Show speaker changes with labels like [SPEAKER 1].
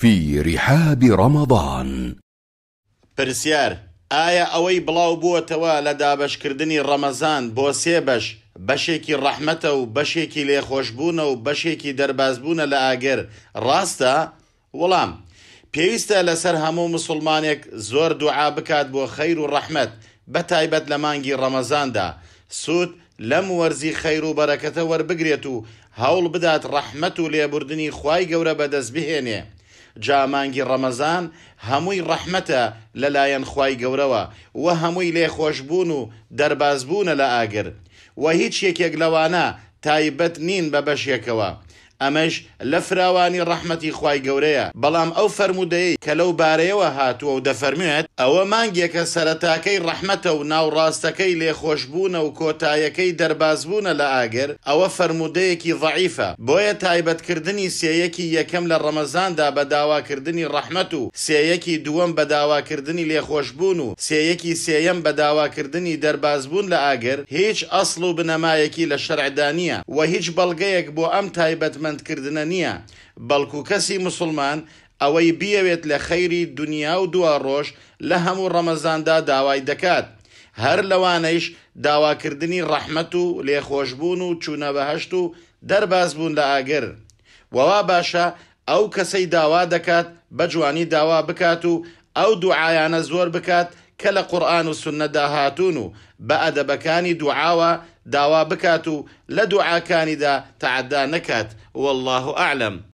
[SPEAKER 1] في رحاب رمضان پرسیار ئایا ئەوەی بڵاو بووەتەوە لە دابشکردنی ڕەمەزان بۆ سێ بەش بەشێکی ڕەحمەتە و بەشێکی لێخۆشببوونە و بەشێکی دەربازبوونە لە ئاگەر ڕاستە وەڵام پێویستە لەسەر هەموو مسلمانێک زۆر دوعا بکات بۆ خەیر و ڕەحمەت بە تایبەت لە مانگی ڕەمەزاندا سوود لەم وەرزی خەیر و بەرەکەتە وەربگرێت و هەوڵ بدات ڕەحمەت و لێبوردنی خوای گەورە بەدەست بهێنێ. جامانگی ڕەمەزان هەمووی ڕەحمەتە لەلایەن خی گەورەوە وە هەمووی لێخۆشببوون و دەرباز بوونە لە ئاگر وە هیچ یەکێک لەوانە تایبەت نین بە بەشێکەوە ئەمەش لە فراوانی ڕەحمەتی خی گەورەیە بەڵام ئەو فرەرمودەی کە لەو بارەیەوە هاتووە و دەفەرموێت ئەوە مانگێکە سەرەتاکەی ڕەحمەتە و ناوڕاستەکەی لێخۆشببوونە و کۆتایەکەی دەربازبوونە لە ئاگر ئەوە فرەرمودەیەکی ضعیفە بۆیە تایبەتکردنی سێیەکی یەکەم لە ڕەمەزاندا بە داواکردنی ڕەحمەت و سێیەکی دووەم بە داواکردنی لێخۆشببوون و سێیەکی سێەم بە داواکردنی دەربازبوون لە ئاگر هیچ ئەسڵ و بنەمایەکی لە شەرعدانە و هیچ بەڵگەیەک بۆ ئەم تایبەتمە دەوڵەتمەندکردنە نییە بەڵکو کەسی مسلمان ئەوەی بیەوێت لە خەیری دنیا و دوا ڕۆژ لە هەموو ڕەمەزاندا داوای دەکات هەر لەوانەیش داواکردنی ڕەحمەت و لێخۆشببوون و چوونە بەهشت و دەرباز بوون لە ئاگر وەوا باشە ئەو کەسەی داوا دەکات بە جوانی داوا بکات و ئەو دوعایانە زۆر بکات کە قرآن قورآن و سنەدا هاتوون و بە ئەدەبەکانی دوعاوە داوا بکات لدعا لە دا تعدا نەکات والله اعلم